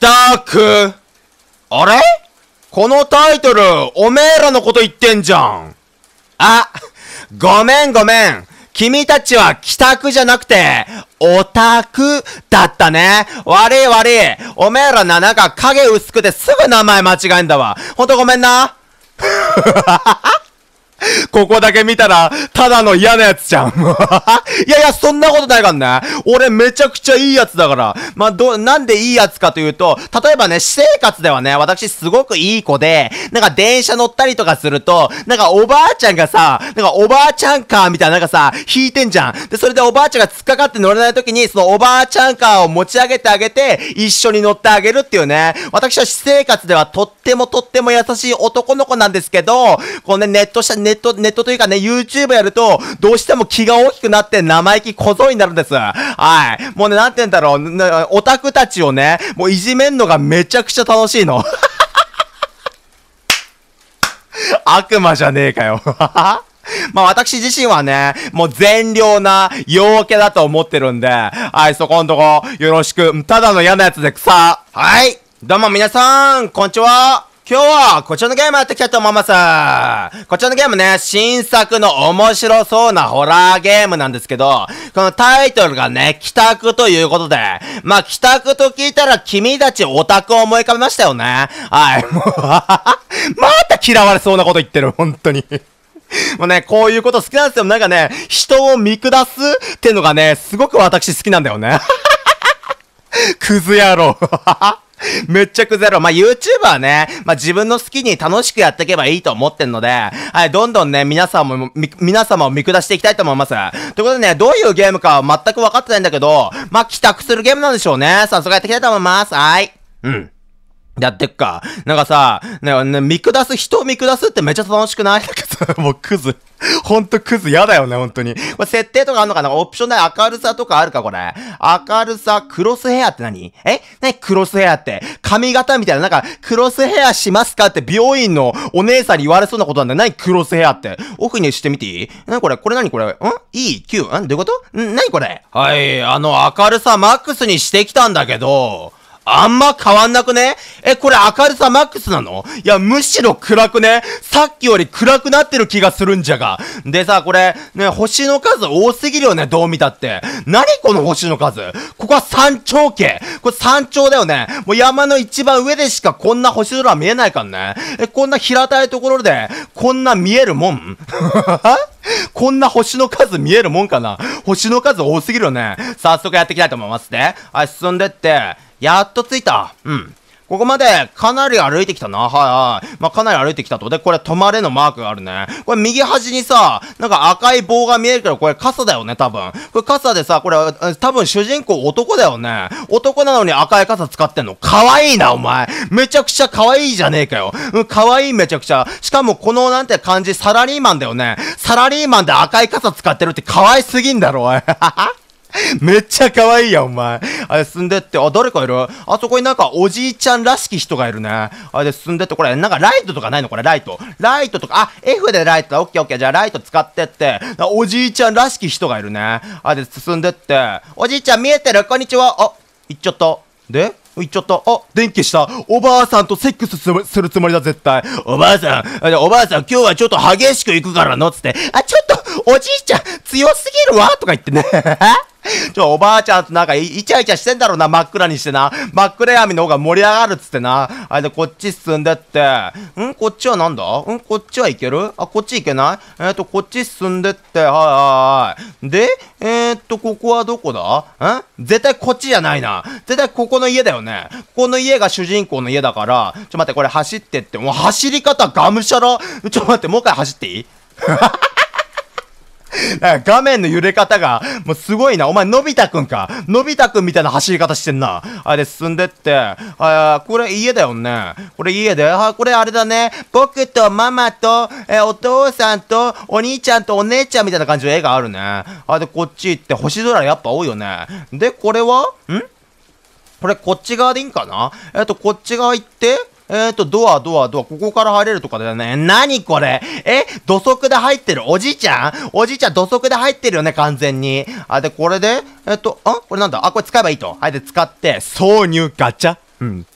したクあれこのタイトル、おめえらのこと言ってんじゃん。あ、ごめんごめん。君たちは帰宅じゃなくて、オタクだったね。悪い悪い。おめえらな、なんか影薄くてすぐ名前間違えんだわ。ほんとごめんな。ここだけ見たら、ただの嫌なやつじゃん。いやいや、そんなことないからね。俺めちゃくちゃいいやつだから。まあ、ど、なんでいいやつかというと、例えばね、私生活ではね、私すごくいい子で、なんか電車乗ったりとかすると、なんかおばあちゃんがさ、なんかおばあちゃんカーみたいななんかさ、引いてんじゃん。で、それでおばあちゃんが突っかかって乗れない時に、そのおばあちゃんカーを持ち上げてあげて、一緒に乗ってあげるっていうね。私は私生活ではとってもとっても優しい男の子なんですけど、このね、ネットした、ねネット、ネットというかね、YouTube やると、どうしても気が大きくなって生意気小僧になるんです。はい。もうね、なんて言うんだろう、オタクたちをね、もういじめんのがめちゃくちゃ楽しいの。悪魔じゃねえかよ。まあ私自身はね、もう善良な陽気だと思ってるんで、はい、そこんとこよろしく、ただの嫌なやつで草。はい。どうも皆さん、こんにちは。今日は、こちらのゲームやっていきたいと思います。こちらのゲームね、新作の面白そうなホラーゲームなんですけど、このタイトルがね、帰宅ということで、まあ、帰宅と聞いたら君たちオタクを思い浮かべましたよね。はい、もう また嫌われそうなこと言ってる、本当にもうね、こういうこと好きなんですよ。なんかね、人を見下すってのがね、すごく私好きなんだよね。クズ野郎 め っちゃくゼロ。まあ、YouTuber はね、まあ、自分の好きに楽しくやっていけばいいと思ってんので、はい、どんどんね、皆さんも、皆様を見下していきたいと思います。ということでね、どういうゲームか全く分かってないんだけど、まあ、帰宅するゲームなんでしょうね。早速やっていきたいと思います。はい。うん。やってっか。なんかさ、ね、見下す、人を見下すってめっちゃ楽しくないなんかさ、もうクズ。ほんとクズ嫌だよね、ほんとに。これ設定とかあんのかなオプションで明るさとかあるか、これ。明るさ、クロスヘアって何え何クロスヘアって。髪型みたいな、なんか、クロスヘアしますかって病院のお姉さんに言われそうなことなんだよ。何クロスヘアって。奥にしてみていい何これこれ何これん ?E?Q? んどういうことん何これはい、あの、明るさマックスにしてきたんだけど、あんま変わんなくねえ、これ明るさマックスなのいや、むしろ暗くねさっきより暗くなってる気がするんじゃが。でさ、これ、ね、星の数多すぎるよね、どう見たって。何この星の数ここは山頂系これ山頂だよね。もう山の一番上でしかこんな星空見えないからね。え、こんな平たいところで、こんな見えるもん こんな星の数見えるもんかな星の数多すぎるよね。早速やっていきたいと思いますね。はい、進んでって、やっと着いた。うん。ここまで、かなり歩いてきたな。はいはい。まあ、かなり歩いてきたと。で、これ、止まれのマークがあるね。これ、右端にさ、なんか赤い棒が見えるけど、これ、傘だよね、多分。これ、傘でさ、これ、多分、主人公男だよね。男なのに赤い傘使ってんの。かわいいな、お前。めちゃくちゃかわいいじゃねえかよ。うん、かわいい、めちゃくちゃ。しかも、この、なんて感じ、サラリーマンだよね。サラリーマンで赤い傘使ってるって、かわいすぎんだろ、おい。めっちゃ可愛いやん、お前。あれ、進んでって、あ、誰かいるあそこになんかおじいちゃんらしき人がいるね。あれで進んでって、これ、なんかライトとかないのこれ、ライト。ライトとか、あ、F でライトだ。オッケーオッケー。じゃあライト使ってって、おじいちゃんらしき人がいるね。あれ進んでって、おじいちゃん見えてるこんにちは。あ、行っちゃった。で行っちゃった。あ、電気した。おばあさんとセックスするつもりだ、絶対。おばあさん、おばあさん、今日はちょっと激しく行くからの、つって。あ、ちょっと、おじいちゃん、強すぎるわとか言ってね。ちょ、おばあちゃんとなんかイチャイチャしてんだろうな、真っ暗にしてな。真っ暗闇の方が盛り上がるっつってな。あれでこっち進んでって、んこっちはなんだんこっちはいけるあ、こっち行けないえっ、ー、と、こっち進んでって、はいはいはい。で、えー、っと、ここはどこだん絶対こっちじゃないな。絶対ここの家だよね。ここの家が主人公の家だから、ちょ待って、これ走ってって、もう走り方がむしゃら。ちょ待って、もう一回走っていい 画面の揺れ方が、もうすごいな。お前、のび太くんか。のび太くんみたいな走り方してんな。あれ、進んでって。あこれ家だよね。これ家で。あ、これあれだね。僕とママと、え、お父さんと、お兄ちゃんとお姉ちゃんみたいな感じの絵があるね。あ、で、こっち行って、星空やっぱ多いよね。で、これはんこれ、こっち側でいいんかなえっと、こっち側行って、えっ、ー、と、ドア、ドア、ドア、ここから入れるとかだよね。なにこれえ土足で入ってるおじいちゃんおじいちゃん土足で入ってるよね、完全に。あ、で、これで、えっ、ー、と、あこれなんだあ、これ使えばいいと。はい、で、使って、挿入ガチャうん。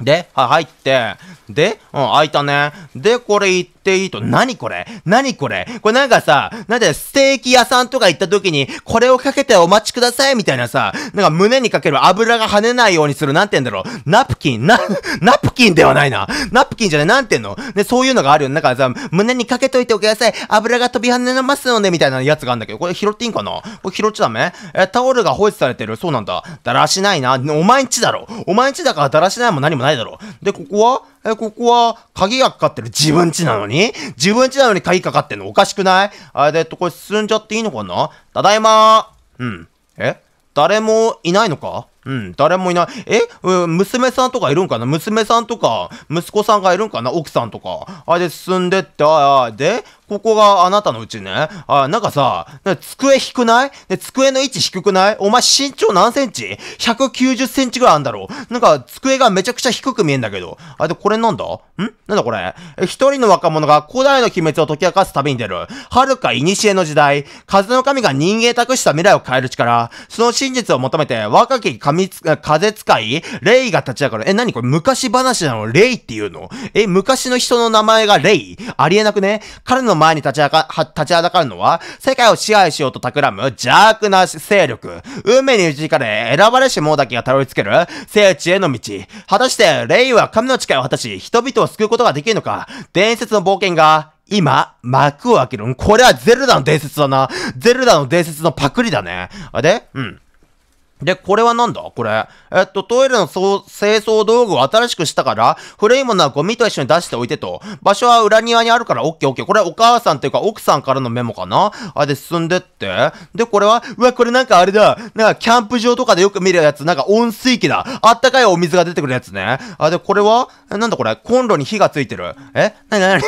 で、はい、入って、で、うん、開いたね。で、これ行って、っいいとな何これ何これこれなんかさ、なんでステーキ屋さんとか行った時に、これをかけてお待ちくださいみたいなさ、なんか胸にかける油が跳ねないようにする、なんて言うんだろう。ナプキン、な、ナプキンではないな。ナプキンじゃない、なんて言うのね、そういうのがあるよ。なんかさ、胸にかけといておください。油が飛び跳ねますので、みたいなやつがあるんだけど、これ拾っていいんかなこれ拾っちゃダメえ、タオルが放置されてる。そうなんだ。だらしないな。お前んちだろ。お前んちだからだらしないも何もないだろ。で、ここはえ、ここは鍵がかかってる自分家なのに自分家なのに鍵かかってんのおかしくないあれで、えっと、これ進んじゃっていいのかなただいまー。うん。え誰もいないのかうん、誰もいない。え、うん、娘さんとかいるんかな娘さんとか、息子さんがいるんかな奥さんとか。あれで進んでって、ああ、で、ここがあなたのうちね。あ、なんかさ、か机低くないで、机の位置低くないお前身長何センチ ?190 センチぐらいあんだろなんか、机がめちゃくちゃ低く見えんだけど。あ、で、これなんだんなんだこれ一人の若者が古代の秘密を解き明かす旅に出る。遥か古の時代、風の神が人間託した未来を変える力。その真実を求めて、若き神風使い、レイが立ち上がる。え、なにこれ昔話なのレイっていうのえ、昔の人の名前がレイありえなくね彼の前に立ち上はか立ちはだかるのは、世界を支配しようと企む邪悪な勢力、運命に導かれ、選ばれし者だけがたどり着ける、聖地への道。果たして、レイは神の誓いを果たし、人々を救うことができるのか、伝説の冒険が、今、幕を開ける。これはゼルダの伝説だな。ゼルダの伝説のパクリだね。あれうん。で、これは何だこれ。えっと、トイレの清掃道具を新しくしたから、古いものはゴミと一緒に出しておいてと。場所は裏庭にあるから、オッケーオッケー。これはお母さんというか奥さんからのメモかなあ、で、進んでって。で、これは、うわ、これなんかあれだ。なんか、キャンプ場とかでよく見るやつ、なんか温水器だ。あったかいお水が出てくるやつね。あ、で、これはえ、なんだこれコンロに火がついてる。えなになに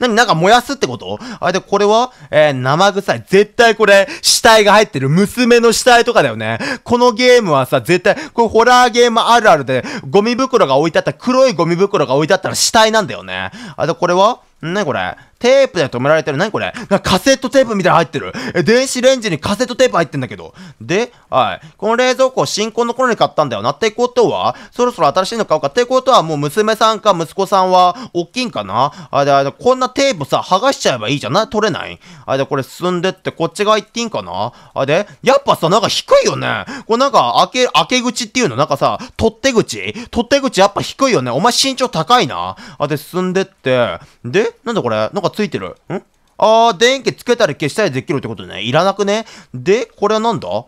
なに なんか燃やすってことあ、で、これはえー、生臭い。絶対これ、死体が入ってる。娘の死体とかだよね。こののゲームはさ、絶対、これホラーゲームあるあるで、ゴミ袋が置いてあった黒いゴミ袋が置いてあったら死体なんだよね。あと、これは何これテープで止められてる。何これカセットテープみたいな入ってる。え、電子レンジにカセットテープ入ってんだけど。で、はい。この冷蔵庫新婚の頃に買ったんだよな。ってことは、そろそろ新しいの買おうか。ってことは、もう娘さんか息子さんは、おっきいんかなあ、で、あこんなテープさ、剥がしちゃえばいいじゃない取れないあ、で、これ進んでって、こっち側行っていいんかなあ、で、やっぱさ、なんか低いよね。これなんか、開け、開け口っていうのなんかさ、取っ手口取っ手口やっぱ低いよね。お前身長高いな。あ、で、進んでって、で、なんだこれなんかかついてる。んああ、電気つけたり消したりできるってことね。いらなくねで、これはなんだん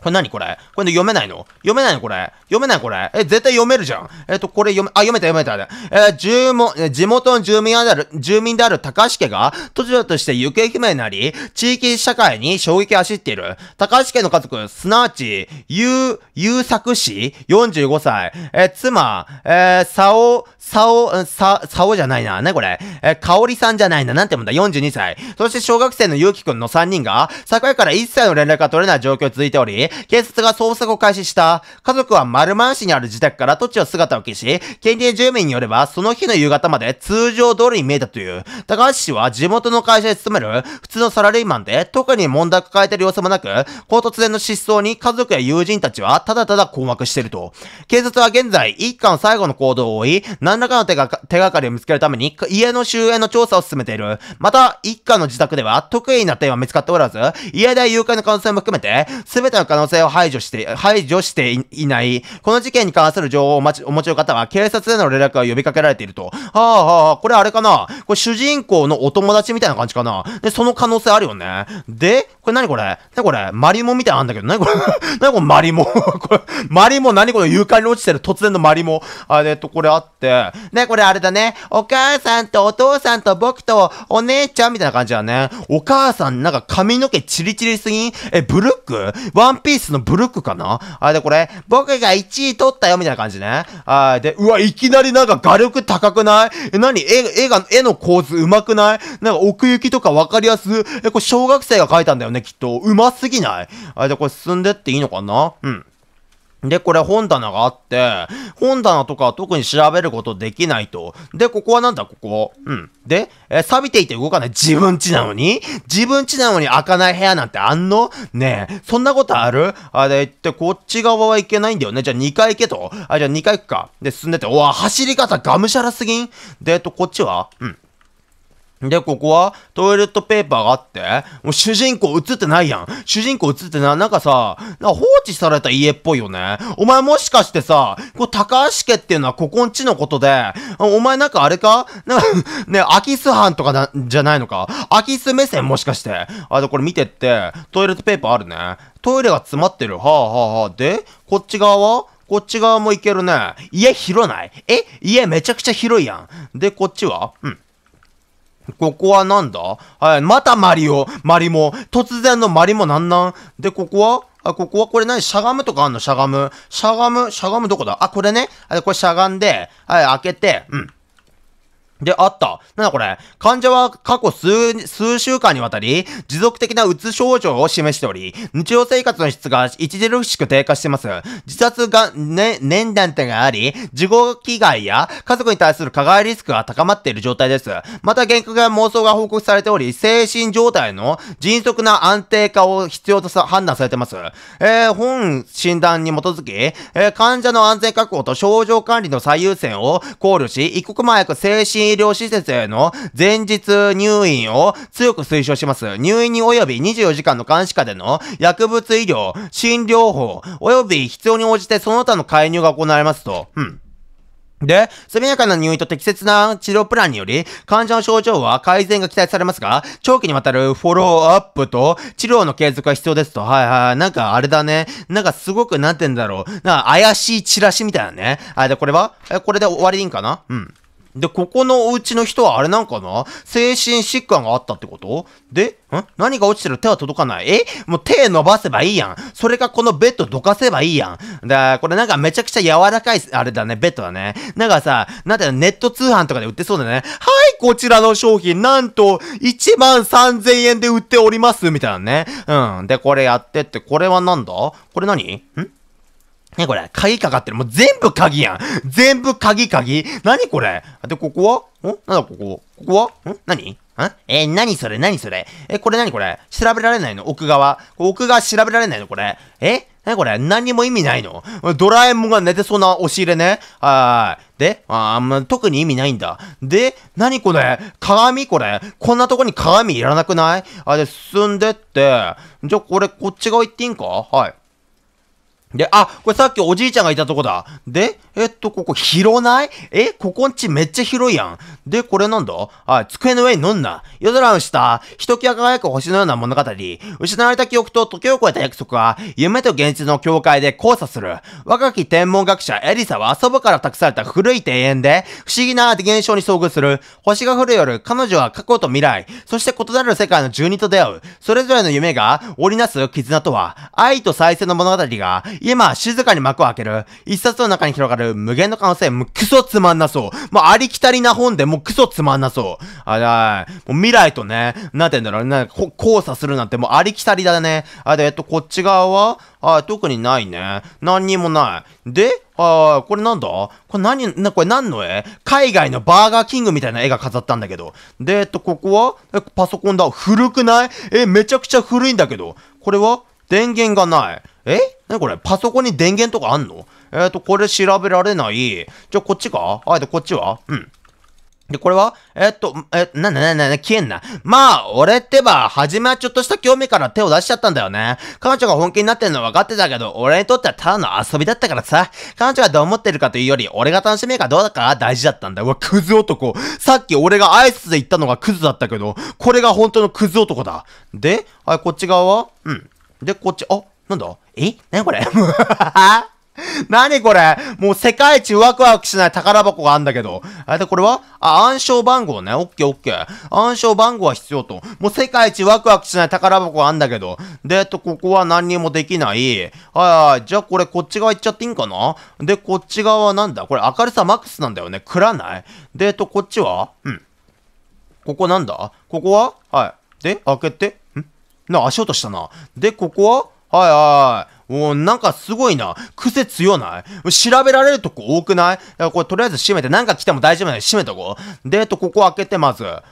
これ何これこれ読めないの読めないのこれ読めないこれえ、絶対読めるじゃん。えっ、と、これ読め、あ、読めた読めた。えー、住も、地元の住民である、住民である高橋家が、突如として行方不明になり、地域社会に衝撃走っている。高橋家の家族、すなわち、ゆう、ゆう作氏45歳。えー、妻、えー、さお、さお、さ、さおじゃないな。ね、これえー、かおりさんじゃないな。なんてもんだ。42歳。そして小学生のゆうきくんの3人が、昨夜から一切の連絡が取れない状況続いており、警察が捜索を開始した。家族は丸満市にある自宅から土地を姿を消し、県警住民によれば、その日の夕方まで通常通りに見えたという。高橋氏は地元の会社に勤める普通のサラリーマンで、特に問題抱えてる様子もなく、こう突然の失踪に家族や友人たちはただただ困惑していると。警察は現在、一家の最後の行動を追い、何らかの手が手がかりを見つけるために、家の周辺の調査を進めている。また、一家の自宅では、得意な点は見つかっておらず、家で誘拐の可能性も含めて、すべての可能能性を排除して、排除していない、この事件に関する情報をお待ち、お持ちの方は、警察への連絡が呼びかけられていると。はあはあ、これあれかなこれ主人公のお友達みたいな感じかなで、その可能性あるよね。で、これ何これ何これマリモみたいなんだけど、何これ 何これマリモこれ、マリモ 何これ誘拐に落ちてる突然のマリモ。あれと、これあって。ね、これあれだね。お母さんとお父さんと僕とお姉ちゃんみたいな感じだね。お母さんなんか髪の毛チリチリすぎんえ、ブルックワンピピースのブルックかなあ、で、これ、僕が1位取ったよ、みたいな感じね。あ、で、うわ、いきなりなんか画力高くないえ、なに絵、絵が、絵の構図上手くないなんか奥行きとかわかりやすえ、これ小学生が描いたんだよね、きっと。上手すぎないあ、で、これ進んでっていいのかなうん。で、これ本棚があって、本棚とかは特に調べることできないと。で、ここはなんだ、ここ。うん。で、え、錆びていて動かない自分家なのに自分家なのに開かない部屋なんてあんのねえ、そんなことあるあれって、こっち側は行けないんだよね。じゃあ2階行けと。あ、じゃあ2階行くか。で、進んでて、おわ、走り方がむしゃらすぎんで、えっと、こっちはうん。で、ここはトイレットペーパーがあってもう主人公映ってないやん。主人公映ってない。なんかさ、なんか放置された家っぽいよね。お前もしかしてさ、こう高橋家っていうのはここんちのことで、お前なんかあれかなんか ね、空き巣犯とかな、じゃないのか空き巣目線もしかして。あ、で、これ見てって、トイレットペーパーあるね。トイレが詰まってる。はあはぁはぁ。で、こっち側はこっち側もいけるね。家広ないえ家めちゃくちゃ広いやん。で、こっちはうん。ここはなんだはい、またマリオ、マリモ、突然のマリモなんなんで、ここはあ、ここはこれ何しゃがむとかあんのしゃがむ。しゃがむ、しゃがむどこだあ、これね。あ、これしゃがんで、はい、開けて、うん。で、あった。なんだこれ患者は過去数、数週間にわたり、持続的なうつ症状を示しており、日常生活の質が著しく低下しています。自殺が、ね、年断点があり、自己危害や家族に対する加害リスクが高まっている状態です。また、幻覚や妄想が報告されており、精神状態の迅速な安定化を必要とさ判断されています。えー、本診断に基づき、えー、患者の安全確保と症状管理の最優先を考慮し、一刻も早く精神医療施設への前日入院を強く推奨します。入院に及び24時間の監視下での薬物医療、診療法、及び必要に応じてその他の介入が行われますと。うん。で、速やかな入院と適切な治療プランにより、患者の症状は改善が期待されますが、長期にわたるフォローアップと治療の継続が必要ですと。はいはい。なんかあれだね。なんかすごく、なんて言うんだろう。な、怪しいチラシみたいなね。あ、で、これはえ、これで終わりでいいんかなうん。で、ここのお家の人はあれなんかな精神疾患があったってことで、ん何が落ちてる手は届かないえもう手伸ばせばいいやん。それがこのベッドどかせばいいやん。だこれなんかめちゃくちゃ柔らかい、あれだね、ベッドだね。なんかさ、なんうのネット通販とかで売ってそうだね。はい、こちらの商品、なんと、1万3000円で売っております、みたいなね。うん。で、これやってって、これはなんだこれ何んね、これ、鍵かかってる。もう全部鍵やん。全部鍵鍵なにこれで、ここはんなんだここここはん何んえー、にそれなにそれえー、これなにこれ調べられないの奥側。奥側調べられないのこれ。えなにこれ何にも意味ないのドラえもんが寝てそうな押し入れね。はーい。で、あー、まあ、特に意味ないんだ。で、なにこれ鏡これこんなとこに鏡いらなくないあ、で、進んでって。じゃ、これ、こっち側行っていいんかはい。で、あ、これさっきおじいちゃんがいたとこだ。で、えっと、ここ広ないえ、ここんちめっちゃ広いやん。で、これなんだあ、机の上に乗んな。夜空の下、ひときわ輝く星のような物語。失われた記憶と時を超えた約束は、夢と現実の境界で交差する。若き天文学者エリサは祖母から託された古い庭園で、不思議な現象に遭遇する。星が降る夜、彼女は過去と未来、そして異なる世界の住人と出会う。それぞれの夢が織りなす絆とは、愛と再生の物語が、今、静かに幕を開ける。一冊の中に広がる無限の可能性、もうクソつまんなそう。もうありきたりな本でもうクソつまんなそう。あだい。もう未来とね、なんて言うんだろう、ね、交差するなんてもうありきたりだね。あ、で、えっと、こっち側はあ、特にないね。何にもない。で、あー、これなんだこれ何、な、これ何の絵海外のバーガーキングみたいな絵が飾ったんだけど。で、えっと、ここはえ、パソコンだ。古くないえ、めちゃくちゃ古いんだけど。これは電源がない。えなにこれパソコンに電源とかあんのえっ、ー、と、これ調べられない。じゃこっちかあ、で、こっちはうん。で、これはえー、っと、え、な、な、な、な、消えんな。まあ、俺ってば、初めはちょっとした興味から手を出しちゃったんだよね。彼女が本気になってんの分かってたけど、俺にとってはただの遊びだったからさ。彼女がどう思ってるかというより、俺が楽しめるかどうだか大事だったんだ。うわ、クズ男。さっき俺が挨拶で言ったのがクズだったけど、これが本当のクズ男だ。で、はい、こっち側はうん。で、こっち、あ、なんだえなにこれなに これもう世界一ワクワクしない宝箱があんだけど。あれこれはあ、暗証番号ね。オッケーオッケー。暗証番号は必要と。もう世界一ワクワクしない宝箱があんだけど。で、えっと、ここは何にもできない。はいはい。じゃあこれこっち側行っちゃっていいんかなで、こっち側はなんだこれ明るさマックスなんだよね。暗ない。で、えっと、こっちはうん。ここなんだここははい。で、開けて。んな、足音したな。で、ここははいはい。おなんかすごいな。癖強ない調べられるとこ多くないだからこれとりあえず閉めて、なんか来ても大丈夫なので閉めとこう。で、と、ここ開けてまず。は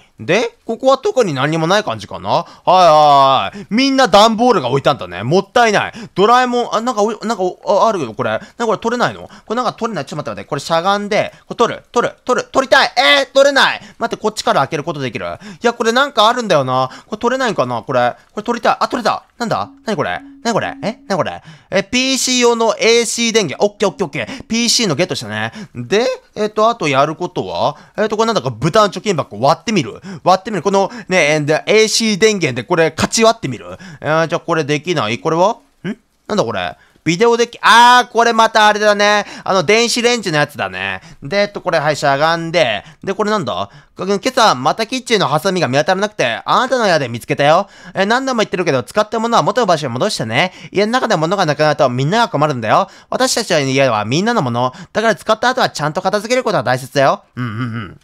い。で、ここは特に何もない感じかなはいはい。みんな段ボールが置いたんだね。もったいない。ドラえもん、あ、なんか、なんか、ああるよ、これ。なんかこれ取れないのこれなんか取れない。ちょっと待って待って。これしゃがんで、これ取る、取る、取る、取りたいえー、取れない待って、こっちから開けることできるいや、これなんかあるんだよな。これ取れないんかなこれ。これ取りたい。あ、取れたなんだなにこれなにこれえなにこれえ、PC 用の AC 電源。オッケーオッケーオッケー。PC のゲットしたね。で、えっ、ー、と、あとやることは、えっ、ー、と、これなんだか豚の貯金箱割ってみる。割ってみる。このね、ね、AC 電源でこれ勝ち割ってみる。えー、じゃあこれできないこれはんなんだこれビデオデッキ、あー、これまたあれだね。あの、電子レンジのやつだね。で、えっと、これ、はい、しゃがんで、で、これなんだ今朝、またキッチンのハサミが見当たらなくて、あなたの家で見つけたよ。え、何度も言ってるけど、使ったものは元の場所に戻してね。家の中で物がなくなるとみんなが困るんだよ。私たちの家はみんなのもの。だから使った後はちゃんと片付けることは大切だよ。うんうんうん。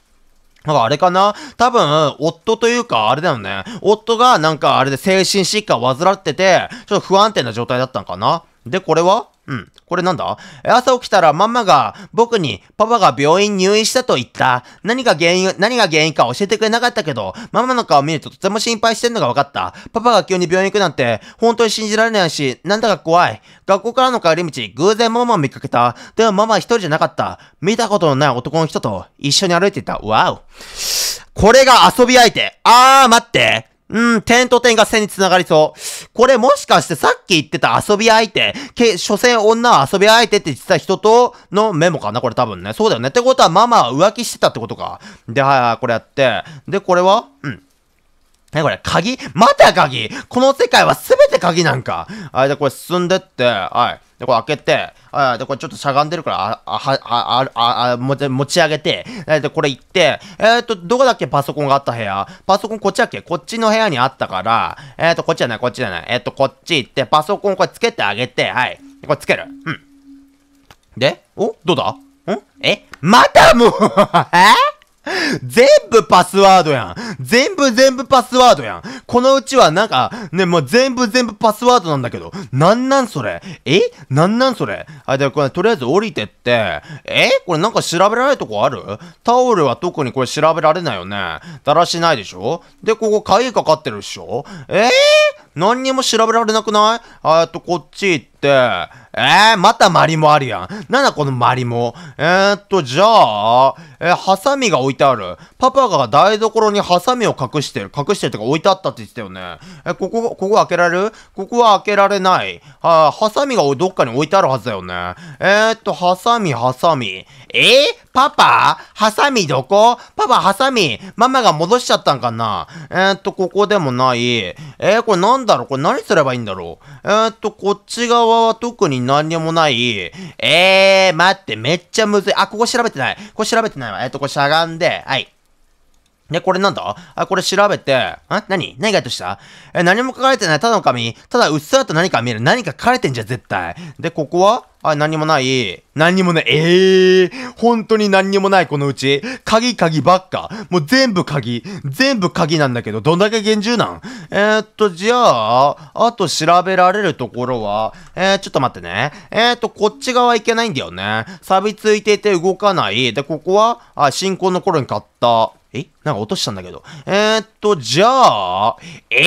なんかあれかな多分、夫というか、あれだよね。夫がなんかあれで精神疾患を患ってて、ちょっと不安定な状態だったのかなで、これはうん。これなんだ朝起きたらママが僕にパパが病院入院したと言った。何が原因、何が原因か教えてくれなかったけど、ママの顔を見るととても心配してんのが分かった。パパが急に病院行くなんて本当に信じられないし、なんだか怖い。学校からの帰り道、偶然ママを見かけた。でもママは一人じゃなかった。見たことのない男の人と一緒に歩いていた。わお。これが遊び相手。あー、待って。うん、点と点が線につながりそう。これもしかしてさっき言ってた遊び相手、け、所詮女は遊び相手って実は人とのメモかなこれ多分ね。そうだよね。ってことはママは浮気してたってことか。で、はいはい、これやって。で、これはうん。え、これ、鍵また鍵この世界は全て鍵なんか。はい、で、これ進んでって、はい。で、これ開けて、あで、これちょっとしゃがんでるから、あ、は、あ、あ、あ、持ち上げて、えで、これ行って、えっ、ー、と、どこだっけパソコンがあった部屋パソコンこっちだっけこっちの部屋にあったから、えっ、ー、と、こっちじゃない、こっちじゃない。えっ、ー、と、こっち行って、パソコンこれつけてあげて、はい。これつける。うん。で、おどうだんえまたもう え 全部パスワードやん。全部全部パスワードやん。このうちはなんか、ね、もう全部全部パスワードなんだけど、なんなんそれえなんなんそれあ、で、これとりあえず降りてって、えこれなんか調べられるとこあるタオルは特にこれ調べられないよね。だらしないでしょで、ここ鍵かかってるっしょえー、何にも調べられなくないえっと、こっち行って、えー、またマリモあるやん。なんだこのマリモ。えー、っと、じゃあ、えー、ハサミが置いてある。パパが台所にハサミを隠してる。隠してるとか置いてあったって言ってたよね。えー、ここ、ここ開けられるここは開けられない。はあ、ハサミがどっかに置いてあるはずだよね。えー、っと、ハサミ、ハサミ。えー、パパハサミどこパパハサミママが戻しちゃったんかなえー、っと、ここでもない。えー、これなんだろうこれ何すればいいんだろうえー、っと、こっち側は特に何にもない。えー、待って、めっちゃむずい。あ、ここ調べてない。これ調べてないわ。えっと、これしゃがんで、はい。ね、これなんだあ、これ調べて、ん何何がとしたえ、何も書かれてない。ただの紙。ただ、うっすらと何か見える。何か書かれてんじゃん、絶対。で、ここはあ、何もない。何にもない。ええー、本当に何にもない、このうち。鍵、鍵ばっか。もう全部鍵。全部鍵なんだけど、どんだけ厳重なんえー、っと、じゃあ、あと調べられるところは、えー、ちょっと待ってね。えー、っと、こっち側行けないんだよね。錆びついていて動かない。で、ここは、あ、進行の頃に買った。えなんか落としたんだけど。えー、っと、じゃあ、えー、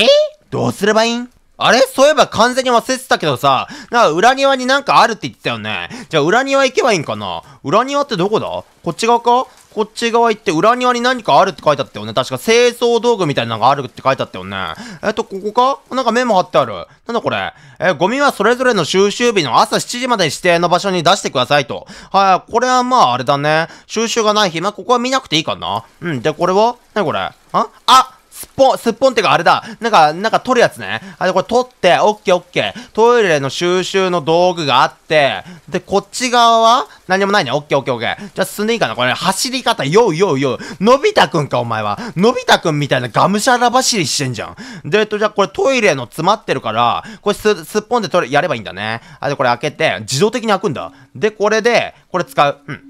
どうすればいいんあれそういえば完全に忘れてたけどさ、なんか裏庭になんかあるって言ってたよね。じゃあ裏庭行けばいいんかな裏庭ってどこだこっち側かこっち側行って裏庭に何かあるって書いてあったよね。確か清掃道具みたいなのがあるって書いてあったよね。えっと、ここかなんかメモ貼ってある。なんだこれえ、ゴミはそれぞれの収集日の朝7時まで指定の場所に出してくださいと。はい、これはまああれだね。収集がない日、まあここは見なくていいかな。うん、で、これはなにこれああすっぽん、すっぽんってかあれだ。なんか、なんか取るやつね。あれこれ取って、オッケーオッケー。トイレの収集の道具があって、で、こっち側は何もないね。オッケーオッケーオッケー。じゃあ進んでいいかなこれ、走り方、ようようよう。のび太くんか、お前は。のび太くんみたいながむしゃら走りしてんじゃん。で、えっと、じゃあこれトイレの詰まってるから、これす、すっぽんで取れ、やればいいんだね。あ、で、これ開けて、自動的に開くんだ。で、これで、これ使う。うん。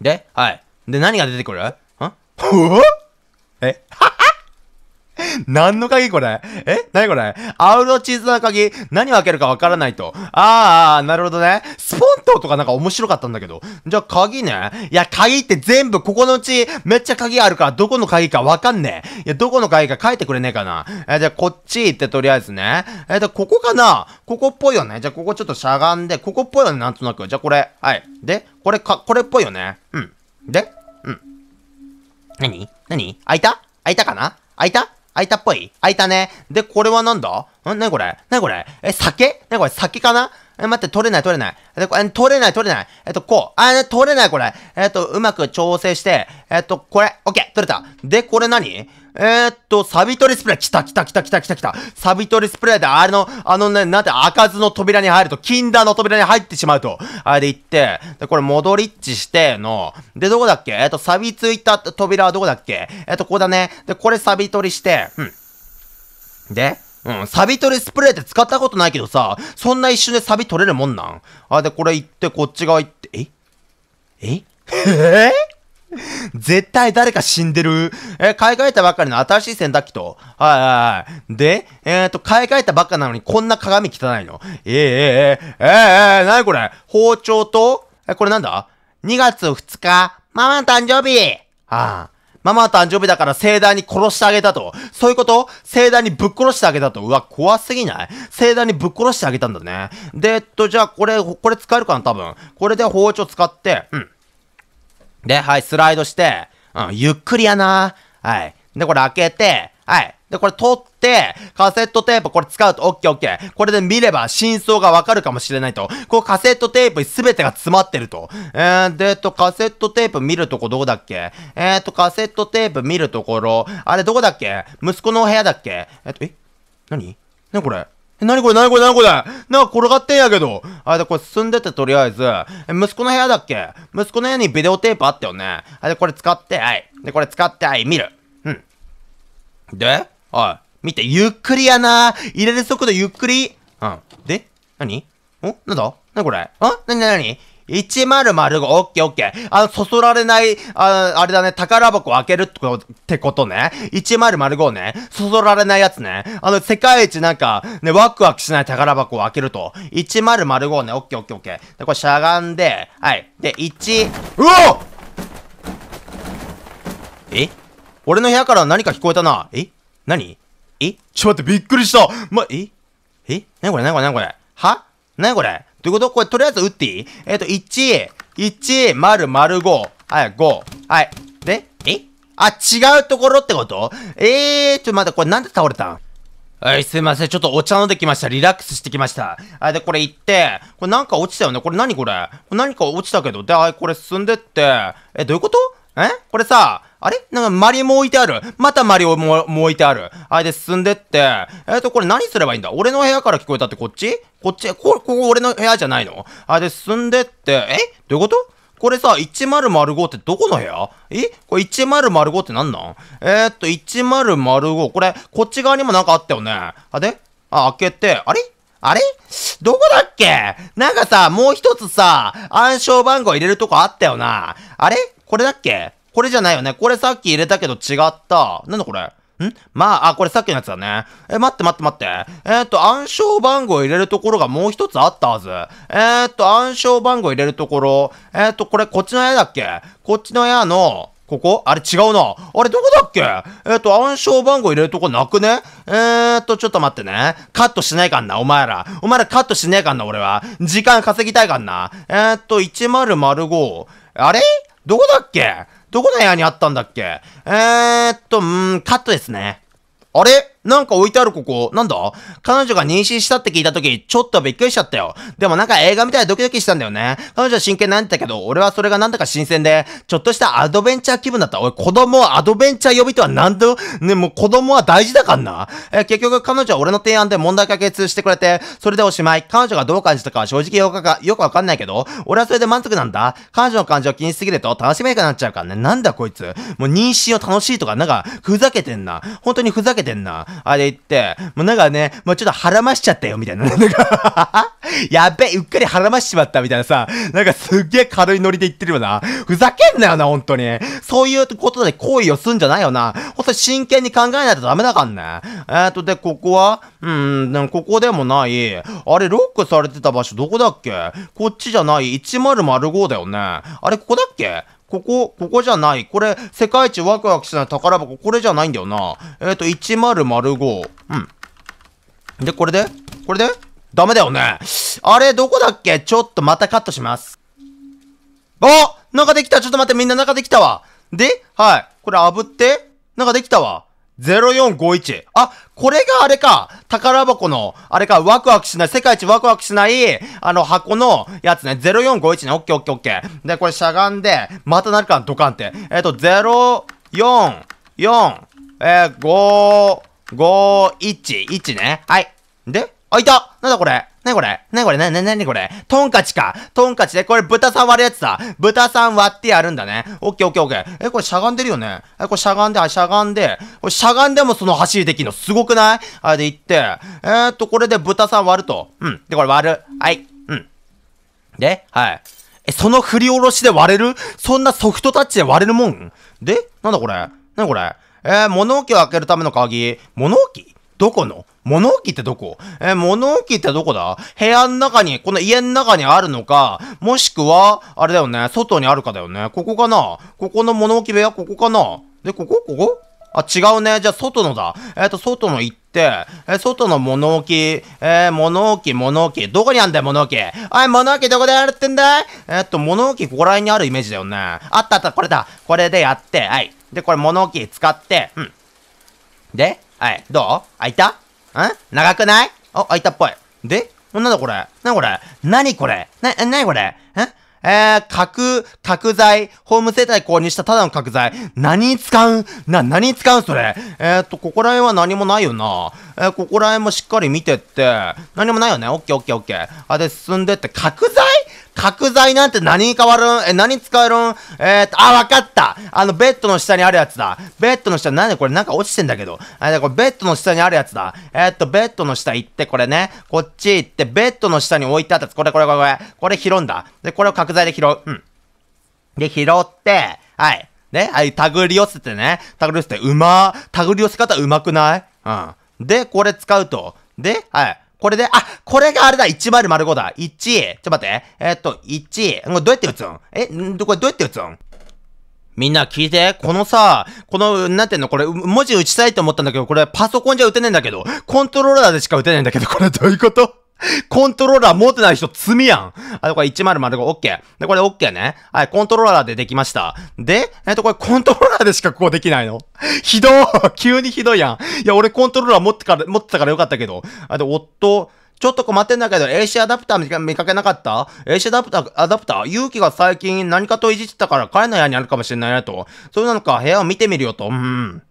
で、はい。で、何が出てくるんえはっ 何の鍵これえ何これアウロチーズの鍵何を開けるかわからないと。ああ、なるほどね。スポントとかなんか面白かったんだけど。じゃあ鍵ね。いや、鍵って全部ここのうちめっちゃ鍵あるからどこの鍵かわかんねえ。いや、どこの鍵か書いてくれねえかな。え、じゃあこっち行ってとりあえずね。え、じゃここかなここっぽいよね。じゃあここちょっとしゃがんで、ここっぽいよね、なんとなく。じゃあこれ。はい。で、これか、これっぽいよね。うん。で、うん。何何開いた開いたかな開いた開いたっぽい開いたね。で、これはなんだんなにこれなにこれえ、酒なにこれ酒かなえ、待って、取れない、取れない。え、取れない、取れない。えっと、こう。あ、取れない、これ。えっと、うまく調整して、えっと、これ、オッケー、取れた。で、これ何えー、っと、サビ取りスプレー。来た来た来た来た来た来た。サビ取りスプレーで、あれの、あのね、なんて、開かずの扉に入ると、禁断の扉に入ってしまうと。あれで行って、で、これ、戻りっちしての、で、どこだっけえっと、サビついた扉はどこだっけえっと、ここだね。で、これサビ取りして、うん。で、うん、サビ取りスプレーって使ったことないけどさ、そんな一瞬でサビ取れるもんなんあ、で、これ行って、こっち側行って、えええ 絶対誰か死んでる。え、買い替えたばっかりの新しい洗濯機と。はいはいはい。で、えっ、と、買い替えたばっかなのにこんな鏡汚いの。えー、えー、ええー、えええなにこれ包丁とえ、これなんだ ?2 月2日、ママの誕生日ああ。ママ誕生日だから盛大に殺してあげたと。そういうこと盛大にぶっ殺してあげたと。うわ、怖すぎない盛大にぶっ殺してあげたんだね。で、えっと、じゃあ、これ、これ使えるかな多分。これで包丁使って、うん。で、はい、スライドして、うん、ゆっくりやなはい。で、これ開けて、はい。で、これ取って、カセットテープこれ使うと、オッケーオッケー。これで見れば真相がわかるかもしれないと。こうカセットテープに全てが詰まってると。えー、で、えっと、カセットテープ見るとこどこだっけえー、っと、カセットテープ見るところ、あれどこだっけ息子のお部屋だっけえっと、え何何これなにこれなにこれなにこれなんか転がってんやけど。あで、これ進んでてとりあえず。え、息子の部屋だっけ息子の部屋にビデオテープあったよね。あで、これ使って、はい。で、これ使って、はい、見る。でおい。見て、ゆっくりやな入れる速度ゆっくり。うん。で何おなんだなにこれんなになに ?1005。オッケーオッケー。あの、そそられない、あ、あれだね、宝箱を開けると、ってことね。1005ね。そそられないやつね。あの、世界一なんか、ね、ワクワクしない宝箱を開けると。1005ね。オッケーオッケーオッケー。で、これしゃがんで、はい。で、1、うおえ俺の部屋から何か聞こえたな。え何えちょっと待って、びっくりしたま、ええなにこれなにこれなにこれはなにこれどういうことこれとりあえず打っていいえっ、ー、と、1、1、丸、丸5。はい、5。はい。で、えあ、違うところってことえー、ちょっと待って、これなんで倒れたんはい、すいません。ちょっとお茶飲んできました。リラックスしてきました。あ、で、これ行って、これなんか落ちたよね。これ何これこれ何か落ちたけど。で、はい、これ進んでって。え、どういうことえこれさ、あれなんかマリも置いてある。またマリもも置いてある。あれで進んでって。えっ、ー、と、これ何すればいいんだ俺の部屋から聞こえたってこっちこっちこ、ここ俺の部屋じゃないのあれで進んでって。えどういうことこれさ、1005ってどこの部屋えこれ1005って何なんえー、っと、1005。これ、こっち側にもなんかあったよね。あであ、開けて、あれあれどこだっけなんかさ、もう一つさ、暗証番号入れるとこあったよな。あれこれだっけこれじゃないよね。これさっき入れたけど違った。なんだこれんまあ、あ、これさっきのやつだね。え、待って待って待って。えー、っと、暗証番号入れるところがもう一つあったはず。えー、っと、暗証番号入れるところ。えー、っと、これこっちの部屋だっけこっちの部屋の、ここあれ違うな。あれどこだっけえっ、と、暗証番号入れるとこなくねえー、っと、ちょっと待ってね。カットしないかんな、お前ら。お前らカットしねえかんな、俺は。時間稼ぎたいかんな。えー、っと、1005。あれどこだっけどこの部屋にあったんだっけえーっと、んー、カットですね。あれなんか置いてあるここ、なんだ彼女が妊娠したって聞いた時、ちょっとびっくりしちゃったよ。でもなんか映画みたいにドキドキしたんだよね。彼女は真剣なんだけど、俺はそれがなんだか新鮮で、ちょっとしたアドベンチャー気分だった。い、子供はアドベンチャー呼びとはなんだね、もう子供は大事だからな。え、結局彼女は俺の提案で問題解決してくれて、それでおしまい。彼女がどう感じたかは正直よくか、よくわかんないけど、俺はそれで満足なんだ。彼女の感情を気にしすぎると楽しめなくなっちゃうからね。なんだこいつ。もう妊娠を楽しいとか、なんか、ふざけてんな。本当にふざけてんな。あれ行って、もうなんかね、もうちょっと腹ましちゃったよ、みたいな。なんか やべえ、うっかり腹ましちまった、みたいなさ、なんかすっげえ軽いノリで言ってるよな。ふざけんなよな、本当に。そういうことで行為をすんじゃないよな。ほんと真剣に考えないとダメだかんね。えーと、で、ここはうーん、ここでもない。あれ、ロックされてた場所どこだっけこっちじゃない、1005だよね。あれ、ここだっけここ、ここじゃない。これ、世界一ワクワクしない宝箱、これじゃないんだよな。えっ、ー、と、1005。うん。で、これでこれでダメだよね。あれ、どこだっけちょっとまたカットします。あなんかできたちょっと待って、みんな中できたわ。で、はい。これ炙って、なんかできたわ。0451。あ、これがあれか。宝箱の、あれか、ワクワクしない、世界一ワクワクしない、あの箱のやつね。0451ね。オッケーオッケーオッケー。で、これしゃがんで、またなるかドカンって。えっ、ー、と、044、えー、5、5、1、1ね。はい。で、あ、いたなんだこれなにこれなにこれな、な、なにこれトンカチかトンカチで、これ豚さん割るやつだ豚さん割ってやるんだね。オッケーオッケーオッケー。え、これしゃがんでるよねえ、これしゃがんで、あ、しゃがんで、これしゃがんでもその走りできるのすごくないあれで行って、えー、っと、これで豚さん割ると。うん。で、これ割る。はい。うん。で、はい。え、その振り下ろしで割れるそんなソフトタッチで割れるもんでなんだこれなにこれえー、物置を開けるための鍵。物置どこの物置ってどこえ、物置ってどこだ部屋の中に、この家の中にあるのか、もしくは、あれだよね、外にあるかだよね。ここかなここの物置部屋、ここかなで、ここここあ、違うね。じゃあ、外のだ。えっ、ー、と、外の行って、えー、外の物置、えー、物置、物置。どこにあんだよ、物置。おい、物置どこでやるってんだいえっ、ー、と、物置、ここら辺にあるイメージだよね。あったあった、これだ。これでやって、はい。で、これ物置使って、うん。で、はい、どう開いたん長くないあ、開いたっぽい。でなんだこれなにこれこれな、なにこれえー、角、角材、ホームセンター購入したただの角材。何に使うな、何に使うそれ。えー、っと、ここら辺は何もないよな。えー、ここら辺もしっかり見てって。何もないよね。オッケーオッケーオッケー。あ、で、進んでって、角材角材なんて何に変わるんえ、何使えるんえー、っと、あ、わかったあの、ベッドの下にあるやつだ。ベッドの下、なんでこれなんか落ちてんだけど。あ、これベッドの下にあるやつだ。えー、っと、ベッドの下行って、これね。こっち行って、ベッドの下に置いてあったやつ。これ、これ、これ、これ。これ拾うんだ。で、これを角材で拾う。うん。で、拾って、はい。ね、はい、タグり寄せてね。タグり寄せて、うまー。タグり寄せ方うまくないうん。で、これ使うと。で、はい。これで、あ、これがあれだ !1005 だ !1! ちょっと待って。えー、っと、1。これどうやって打つんえんこれどうやって打つんみんな聞いて、このさ、この、なんていうの、これ、文字打ちたいと思ったんだけど、これパソコンじゃ打てねえんだけど、コントローラーでしか打てないんだけど、これどういうこと コントローラー持ってない人罪やん。あとこれ105 0、OK。で、これ OK ね。はい、コントローラーでできました。で、えっとこれコントローラーでしかここできないの ひど急にひどいやん。いや、俺コントローラー持ってから、持ってたからよかったけど。あと、夫、ちょっと困ってんだけど、AC アダプター見かけなかった ?AC アダプター、アダプター勇気が最近何かといじってたから彼の部屋にあるかもしれないなと。そうなのか、部屋を見てみるよと。うん。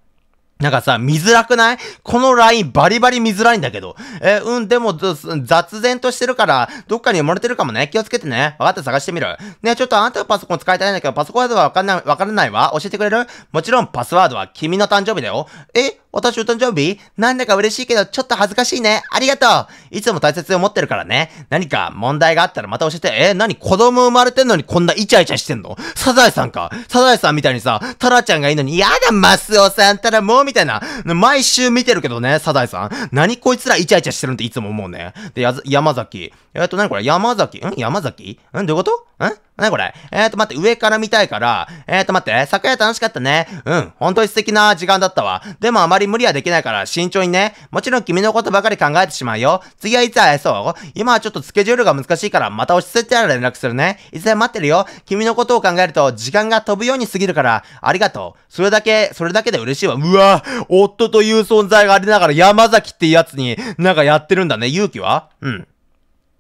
なんかさ、見づらくないこのラインバリバリ見づらいんだけど。えー、うん、でも、雑然としてるから、どっかに埋もれてるかもね。気をつけてね。分かった探してみる。ね、ちょっとあんたがパソコン使いたいんだけど、パソコンはわかんない、わからないわ。教えてくれるもちろんパスワードは君の誕生日だよ。え私お誕生日なんだか嬉しいけど、ちょっと恥ずかしいね。ありがとういつも大切に思ってるからね。何か問題があったらまた教えて。えー、何子供生まれてんのにこんなイチャイチャしてんのサザエさんか。サザエさんみたいにさ、タラちゃんがいいのに、やだマスオさんたらもうみたいな。毎週見てるけどね、サザエさん。何こいつらイチャイチャしてるんっていつも思うね。で、山崎。えっ、ー、と、なにこれ山崎ん山崎んどういうことんなにこれえっ、ー、と、待って、上から見たいから、えっ、ー、と、待って、昨夜楽しかったね。うん、本当に素敵な時間だったわ。でもあまり無理はできないから慎重にね。もちろん君のことばかり考えてしまうよ。次はいつ会えそう今はちょっとスケジュールが難しいから、また落ち着いてら連絡するね。いつでも待ってるよ。君のことを考えると、時間が飛ぶように過ぎるから、ありがとう。それだけ、それだけで嬉しいわ。うわ夫という存在がありながら山崎っていうやつに、なんかやってるんだね。勇気はうん。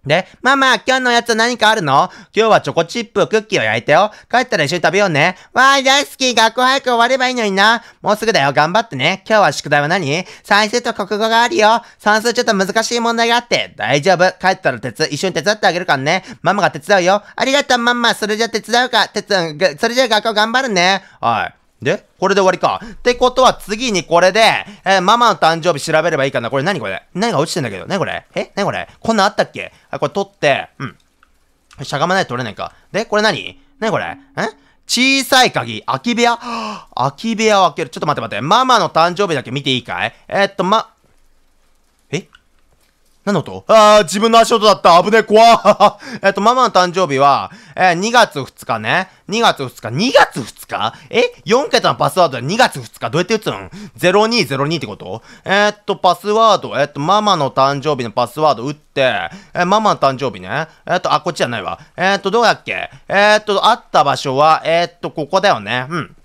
で、ママ、今日のやつ何かあるの今日はチョコチップ、クッキーを焼いてよ。帰ったら一緒に食べようね。わーい、大好き。学校早く終わればいいのにな。もうすぐだよ。頑張ってね。今日は宿題は何算数と国語があるよ。算数ちょっと難しい問題があって。大丈夫。帰ったら手一緒に手伝ってあげるからね。ママが手伝うよ。ありがとう、ママ。それじゃ手伝うか。手伝う、それじゃ学校頑張るね。はい。でこれで終わりか。ってことは次にこれで、えー、ママの誕生日調べればいいかな。これ何これ何が落ちてんだけど。何これえ何これこんなんあったっけあ、これ取って、うん。しゃがまないと取れないか。で、これ何何これん小さい鍵、空き部屋 空き部屋を開ける。ちょっと待って待って。ママの誕生日だけ見ていいかいえー、っと、ま、何の音あ自分の足音だった。危ねえ、怖 えっと、ママの誕生日は、えー、2月2日ね。2月2日。2月2日え ?4 桁のパスワードで2月2日どうやって打つん ?0202 ってことえー、っと、パスワード、えー、っと、ママの誕生日のパスワード打って、えー、ママの誕生日ね。えっと、あ、こっちじゃないわ。えっと、どうやっけえっと、会った場所は、えっと、ここだよね。うん。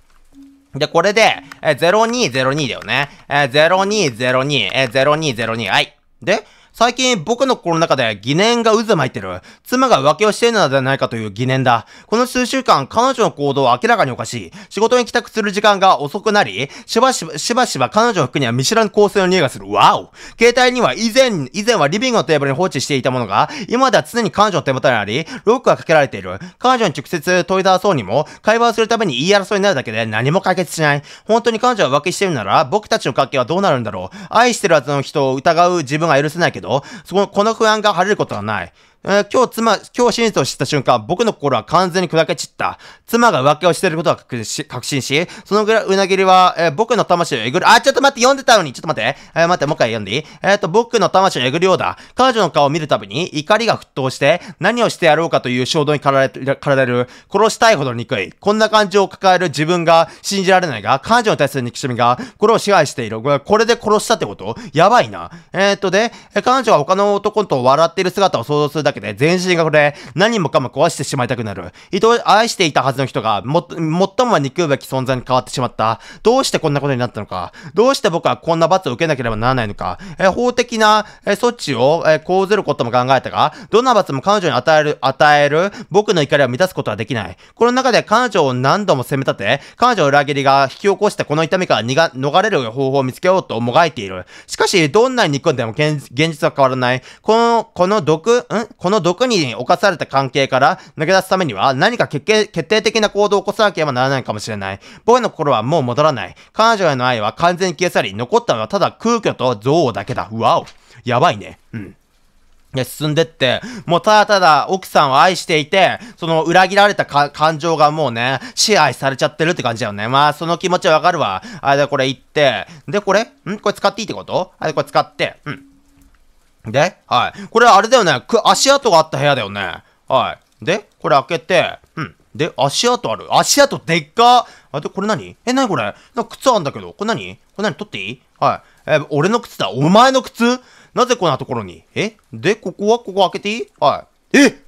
で、これで、えー、0202だよね。えー、0202、えー、0202、はい。で、最近僕の心の中で疑念が渦巻いてる。妻が浮気をしているのではないかという疑念だ。この数週間、彼女の行動は明らかにおかしい。仕事に帰宅する時間が遅くなり、しばしば、しばしば彼女の服には見知らぬ香水の匂いがする。わお携帯には以前、以前はリビングのテーブルに放置していたものが、今では常に彼女の手元にあり、ロックがかけられている。彼女に直接問い出そうにも、会話をするために言い争いになるだけで何も解決しない。本当に彼女が浮気してるなら、僕たちの関係はどうなるんだろう。愛してるはずの人を疑う自分が許せないけど、ど、そこのこの不安が晴れることはない。え今日妻、今日真実を知った瞬間、僕の心は完全に砕け散った。妻が浮気をしていることは確信し、そのぐらいうなぎりは、えー、僕の魂をえぐる。あ、ちょっと待って、読んでたのに、ちょっと待って。えー、待って、もう一回読んでいいえー、っと、僕の魂をえぐるようだ。彼女の顔を見るたびに、怒りが沸騰して、何をしてやろうかという衝動に駆られる。殺したいほど憎い。こんな感情を抱える自分が信じられないが、彼女に対する憎しみが、これを支配している。これで殺したってことやばいな。えっとで、彼女は他の男と笑っている姿を想像するだけけで、全身がこれ、何もかも壊してしまいたくなる。愛していたはずの人が、も、最も憎むべき存在に変わってしまった。どうしてこんなことになったのか。どうして僕はこんな罰を受けなければならないのか。え法的な、え措置を、え講ずることも考えたが、どんな罰も彼女に与える、与える、僕の怒りを満たすことはできない。この中で彼女を何度も責め立て、彼女を裏切りが引き起こしたこの痛みから逃が、逃れる方法を見つけようともがいている。しかし、どんなに憎んでも現実は変わらない。この、この毒、んこの毒に侵された関係から抜け出すためには何か決定的な行動を起こさなければならないかもしれない。僕の心はもう戻らない。彼女への愛は完全に消え去り、残ったのはただ空虚と憎悪だけだ。うわお。やばいね。うん。で、進んでって、もうただただ奥さんを愛していて、その裏切られた感情がもうね、支配されちゃってるって感じだよね。まあ、その気持ちはわかるわ。あれでこれ行って、で、これんこれ使っていいってことあれこれ使って、うん。で、はい。これあれだよね。く、足跡があった部屋だよね。はい。で、これ開けて、うん。で、足跡ある。足跡でっかあ、で、これ何え、何これな靴あんだけど。これ何これ何取っていいはい。え、俺の靴だ。お前の靴なぜこんなところにえで、ここはここ開けていいはい。え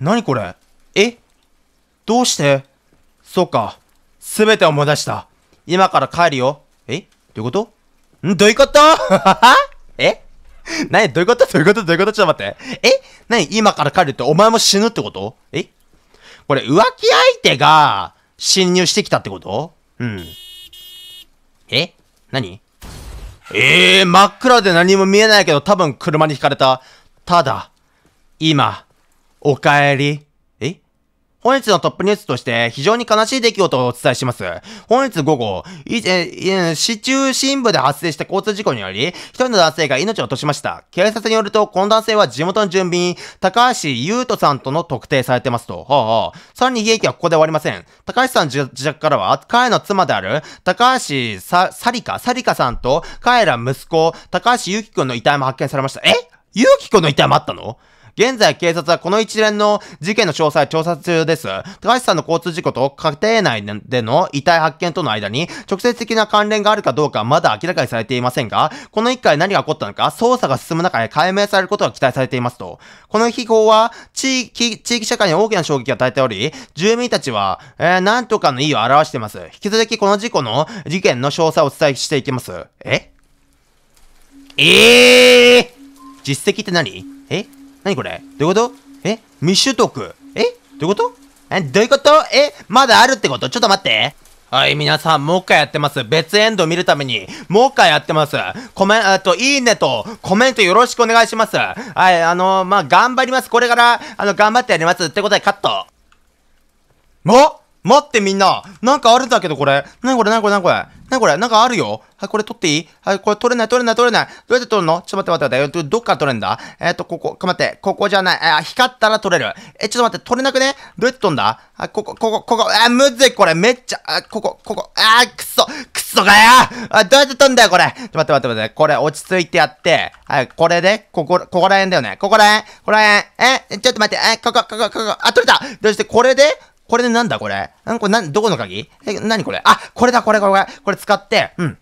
何これえどうしてそうか。すべて思い出した。今から帰るよ。えどういうことんどういうことははは 何どういうことどういうことどういうことちょっと待って。え何今から帰るってお前も死ぬってことえこれ浮気相手が侵入してきたってことうん。え何ええー、真っ暗で何も見えないけど多分車にひかれた。ただ、今、お帰り。本日のトップニュースとして非常に悲しい出来事をお伝えします。本日午後、以前、市中心部で発生した交通事故により、一人の男性が命を落としました。警察によると、この男性は地元の住民、高橋優斗さんとの特定されてますと。はあはあ、さらに悲劇はここで終わりません。高橋さん自宅からは、彼の妻である、高橋さ、さりささんと、彼ら息子、高橋ゆきくんの遺体も発見されました。えゆきくんの遺体もあったの現在警察はこの一連の事件の詳細を調査中です。高橋さんの交通事故と家庭内での遺体発見との間に直接的な関連があるかどうかまだ明らかにされていませんが、この一回何が起こったのか捜査が進む中で解明されることが期待されていますと。この秘宝は地域、地域社会に大きな衝撃を与えており、住民たちは、えー、なんとかの意を表しています。引き続きこの事故の事件の詳細をお伝えしていきます。ええー、実績って何え何これどういうことえ未取得えどういうことえどういうことえまだあるってことちょっと待って。はい、皆さん、もう一回やってます。別エンド見るために、もう一回やってます。コメント、と、いいねと、コメントよろしくお願いします。はい、あのー、まあ、頑張ります。これから、あの、頑張ってやります。ってことで、カット。も待ってみんななんかあるんだけど、これ。なにこれなにこれなにこれなこれなんかあるよはい、これ取っていいはい、これ取れない、取れない、取れない。どうやって取るのちょっと待って待って待って。どっから取れんだえっ、ー、と、ここ、待って、ここじゃない。あ、光ったら取れる。え、ちょっと待って、取れなくねどうやって取るんだあ、ここ、ここ、ここ、あ、むずい、これ、めっちゃ、あ、ここ、ここ、あ、くそ、くそがよあ、どうやって取るんだよ、これ。ちょっと待って待って待って。これ、落ち着いてやって。はい、これで、ここ、ここら辺だよね。ここら辺、ここら辺。え、ちょっと待って、え、ここ、ここ、ここ、あ、取れたどうして、これで、これでなんだこれなんこれ、な、どこの鍵え、なにこれあ、これだ、これ、これ、これ使って、うん。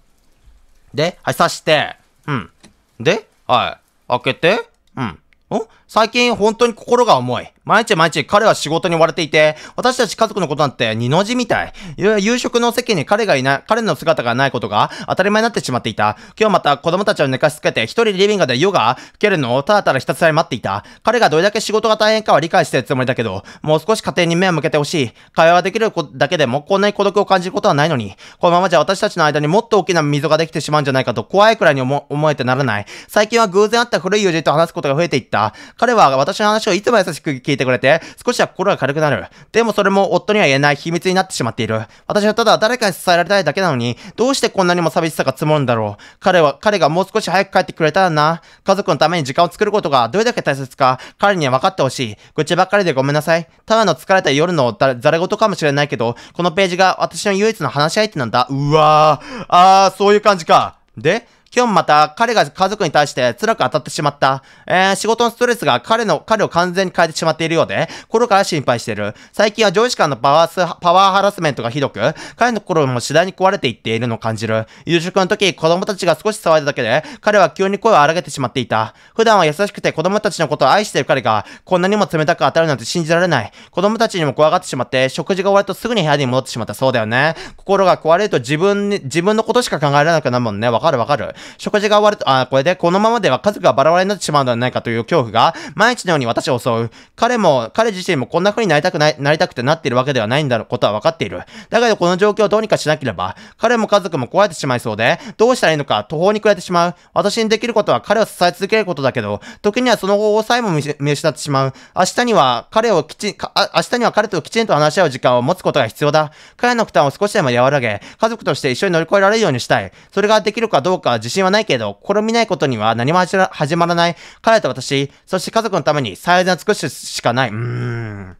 で、はい、刺して、うん。で、はい、開けて、うん。お最近本当に心が重い。毎日毎日彼は仕事に追われていて、私たち家族のことなんて二の字みたい。夕食の席に彼がいない、彼の姿がないことが当たり前になってしまっていた。今日また子供たちを寝かしつけて一人リビングで夜が吹けるのをただただひたすらに待っていた。彼がどれだけ仕事が大変かは理解してるつもりだけど、もう少し家庭に目を向けてほしい。会話できるだけでもこんなに孤独を感じることはないのに、このままじゃ私たちの間にもっと大きな溝ができてしまうんじゃないかと怖いくらいに思思えてならない。最近は偶然会った古い友人と話すことが増えていった。彼は私の話をいつも優しく聞いていてくれて、少しは心が軽くなる。でもそれも夫には言えない秘密になってしまっている。私はただ誰かに支えられたいだけなのに、どうしてこんなにも寂しさが積もるんだろう。彼は、彼がもう少し早く帰ってくれたらな。家族のために時間を作ることがどれだけ大切か、彼には分かってほしい。愚痴ばっかりでごめんなさい。ただの疲れた夜のざれ言かもしれないけど、このページが私の唯一の話し相手なんだ。うわー。あー、そういう感じか。で、今日もまた彼が家族に対して辛く当たってしまった。えー、仕事のストレスが彼の、彼を完全に変えてしまっているようで、心から心配している。最近は上司間のパワース、パワーハラスメントがひどく、彼の心も次第に壊れていっているのを感じる。夕食の時、子供たちが少し騒いだだけで、彼は急に声を荒げてしまっていた。普段は優しくて子供たちのことを愛している彼が、こんなにも冷たく当たるなんて信じられない。子供たちにも怖がってしまって、食事が終わるとすぐに部屋に戻ってしまったそうだよね。心が壊れると自分に、自分のことしか考えられなくなるもんね。わかるわかる。食事が終わると、あ、これでこのままでは家族がバラバラになってしまうのではないかという恐怖が、毎日のように私を襲う。彼も、彼自身もこんな風になりたくない、なりたくてなっているわけではないんだろうことは分かっている。だけどこの状況をどうにかしなければ、彼も家族も壊れてしまいそうで、どうしたらいいのか途方に暮れてしまう。私にできることは彼を支え続けることだけど、時にはその方法さえも見失ってしまう。明日には彼をきちん、明日には彼ときちんと話し合う時間を持つことが必要だ。彼の負担を少しでも和らげ、家族として一緒に乗り越えられるようにしたい。それができるかどうかは自信はないけど、試みないことには何も始まらない。彼と私、そして家族のために最善を尽くすしかない。うーん。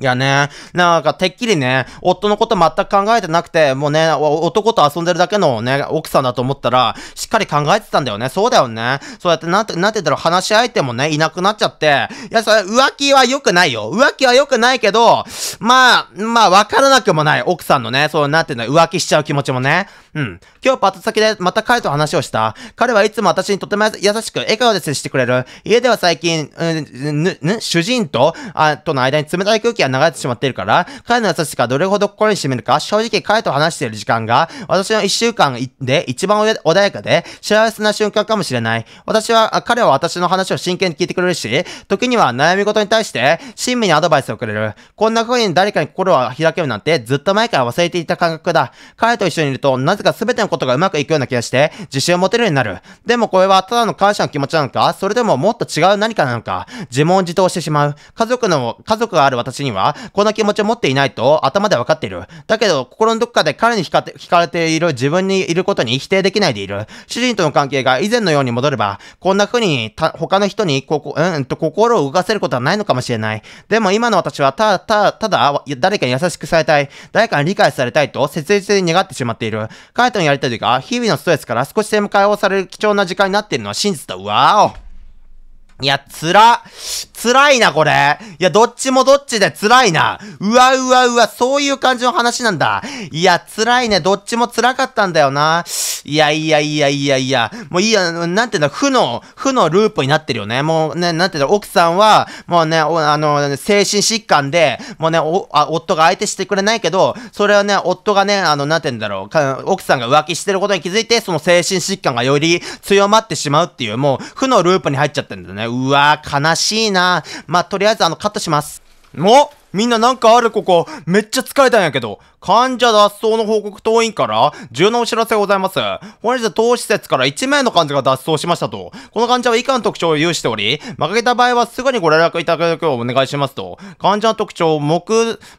いやね、なんかてっきりね、夫のこと全く考えてなくて、もうね、男と遊んでるだけのね、奥さんだと思ったら、しっかり考えてたんだよね。そうだよね。そうやって、なんて、なんて言ったら話し相手もね、いなくなっちゃって。いや、それ、浮気は良くないよ。浮気は良くないけど、まあ、まあ、わからなくもない。奥さんのね、そう、なんて言うの、浮気しちゃう気持ちもね。うん。今日パート先でまた彼と話をした。彼はいつも私にとても優しく笑顔で接してくれる。家では最近、うん、ぬ、ぬ、主人と、あ、との間に冷たい空気が流れてしまっているから、彼の優しさがどれほど心に占めるか、正直彼と話している時間が、私の一週間で一番穏やかで、幸せな瞬間かもしれない。私は、彼は私の話を真剣に聞いてくれるし、時には悩み事に対して、親身にアドバイスをくれる。こんな風に誰かに心を開けるなんて、ずっと前から忘れていた感覚だ。彼と一緒にいると、なぜかが全てのことがうまくいくような気がして、自信を持てるようになる。でもこれはただの感謝の気持ちなのかそれでももっと違う何かなのか自問自答してしまう。家族の、家族がある私には、こんな気持ちを持っていないと頭でわかっている。だけど、心のどこかで彼に惹か惹かれている自分にいることに否定できないでいる。主人との関係が以前のように戻れば、こんな風に他の人にここ、うんと心を動かせることはないのかもしれない。でも今の私はたただ、ただ、誰かに優しくされたい。誰かに理解されたいと、切実に願ってしまっている。カイトのやりたい時は、日々のストレスから少しでも解放される貴重な時間になっているのは真実だ。わおいや、つら、つらいな、これ。いや、どっちもどっちでつらいな。うわうわうわ、そういう感じの話なんだ。いや、つらいね。どっちもつらかったんだよな。いやいやいやいやいや。もういいや、なんていうんだ、負の、負のループになってるよね。もうね、なんていうんだ、奥さんは、もうね、あの、精神疾患で、もうね、お、あ、夫が相手してくれないけど、それはね、夫がね、あの、なんていうんだろう、か奥さんが浮気してることに気づいて、その精神疾患がより強まってしまうっていう、もう、負のループに入っちゃってるんだね。うわー、悲しいなまあ、とりあえずあの、カットします。おみんななんかあるここ。めっちゃ疲れたんやけど。患者脱走の報告当員から重要お知らせございます。本日当施設から1名の患者が脱走しましたと。この患者は以下の特徴を有しており、負けた場合はすぐにご連絡いただくようお願いしますと。患者の特徴、目、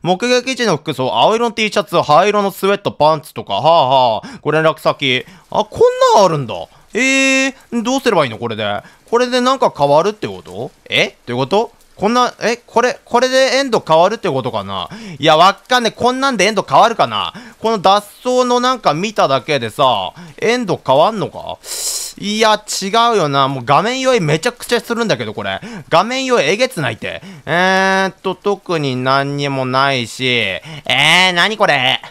目撃時の服装、青色の T シャツ、灰色のスウェット、パンツとか、はあはあ、ご連絡先。あ、こんなんあるんだ。えー、どうすればいいのこれで。これでなんか変わるってことえってことこんな、え、これ、これでエンド変わるってことかないや、わかんねえ。こんなんでエンド変わるかなこの脱走のなんか見ただけでさ、エンド変わんのかいや、違うよな。もう画面酔いめちゃくちゃするんだけど、これ。画面酔いえげつないって。えーっと、特に何にもないし。えー、なにこれ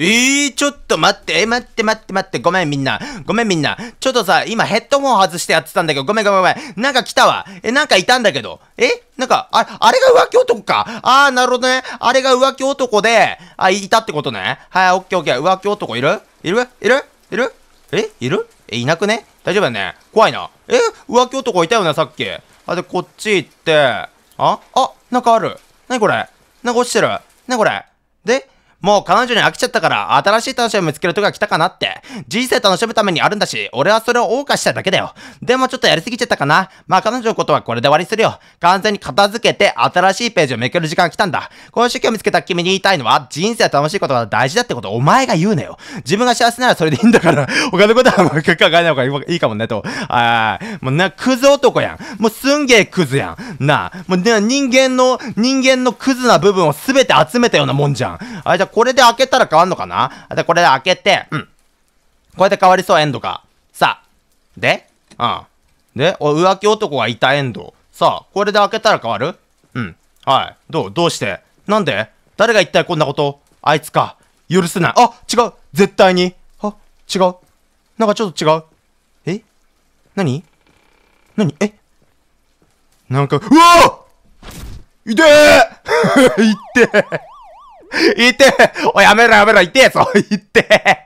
ええー、ちょっと待って、え、待って待って待って、ごめんみんな。ごめんみんな。ちょっとさ、今ヘッドホン外してやってたんだけど、ごめんごめんごめん。なんか来たわ。え、なんかいたんだけど。えなんか、あ、あれが浮気男か。あー、なるほどね。あれが浮気男で、あ、いたってことね。はい、オッケーオッケー。浮気男いるいるいるいるえいるえ、いなくね大丈夫だね。怖いな。え浮気男いたよな、さっき。あ、で、こっち行って。ああ、なんかある。なにこれなんか落ちてる。なにこれで、もう彼女に飽きちゃったから、新しい楽しみを見つける時が来たかなって。人生楽しむためにあるんだし、俺はそれを謳歌しただけだよ。でもちょっとやりすぎちゃったかな。まあ彼女のことはこれで終わりするよ。完全に片付けて、新しいページをめくる時間が来たんだ。この手記を見つけた君に言いたいのは、人生楽しいことが大事だってことをお前が言うなよ。自分が幸せならそれでいいんだから、他のことはもう考えない方がいいかもねと。ああ、もうな、クズ男やん。もうすんげえクズやん。なあ、もう、ね、人間の、人間のクズな部分を全て集めたようなもんじゃん。あじゃこれで開けたら変わんのかなあ、これで開けて、うん。これで変わりそう、エンドが。さあ。でうん。で、浮気男がいたエンド。さあ、これで開けたら変わるうん。はい。どうどうしてなんで誰が一体こんなことあいつか。許せない。あ違う絶対にあ違うなんかちょっと違うえ何何えなんか、うわいてーいって いておい、やめろやめろ、言ってえぞ 言って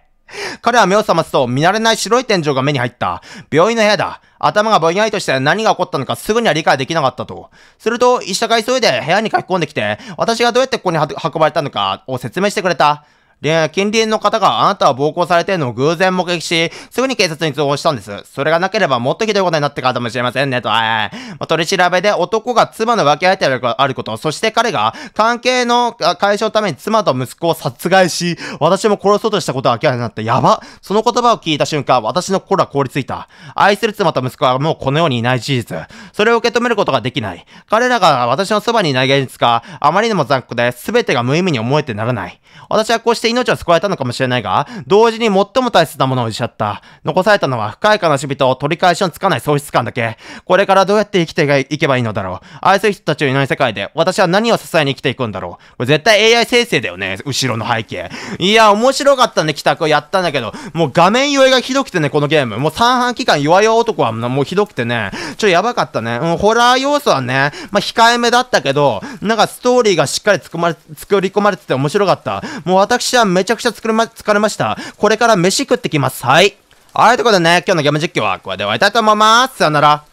彼は目を覚ますと、見慣れない白い天井が目に入った。病院の部屋だ。頭がぼんやりとして何が起こったのかすぐには理解できなかったと。すると、医者が急いで部屋に書き込んできて、私がどうやってここに運ばれたのかを説明してくれた。で、近隣の方があなたは暴行されてるのを偶然目撃し、すぐに警察に通報したんです。それがなければもっとひどいことになってからかもしれませんね、と。はい。まあ、取り調べで男が妻の分け合手であること、そして彼が関係の解消のために妻と息子を殺害し、私も殺そうとしたことは明らかになった。やばその言葉を聞いた瞬間、私の心は凍りついた。愛する妻と息子はもうこの世にいない事実。それを受け止めることができない。彼らが私のそばにいない現実か、あまりにも残酷で、全てが無意味に思えてならない。私はこうして命を救われたのかもしれないが、同時に最も大切なものを失った。残されたのは深い悲しみと取り返しのつかない喪失感だけ。これからどうやって生きていけばいいのだろう。愛する人たちのいない世界で、私は何を支えに生きていくんだろう。これ絶対 AI 生成だよね、後ろの背景。いや、面白かったね、帰宅をやったんだけど、もう画面酔いがひどくてね、このゲーム。もう三半期間弱い男はもうひどくてね、ちょ、やばかったね。うん、ホラー要素はね、まあ、控えめだったけど、なんかストーリーがしっかり作まれ、作り込まれてて面白かった。もう私は間めちゃくちゃ作るま、疲れました。これから飯食ってきます。はい。はい、ということでね、今日のゲーム実況はこれで終わりたいと思います。さよなら。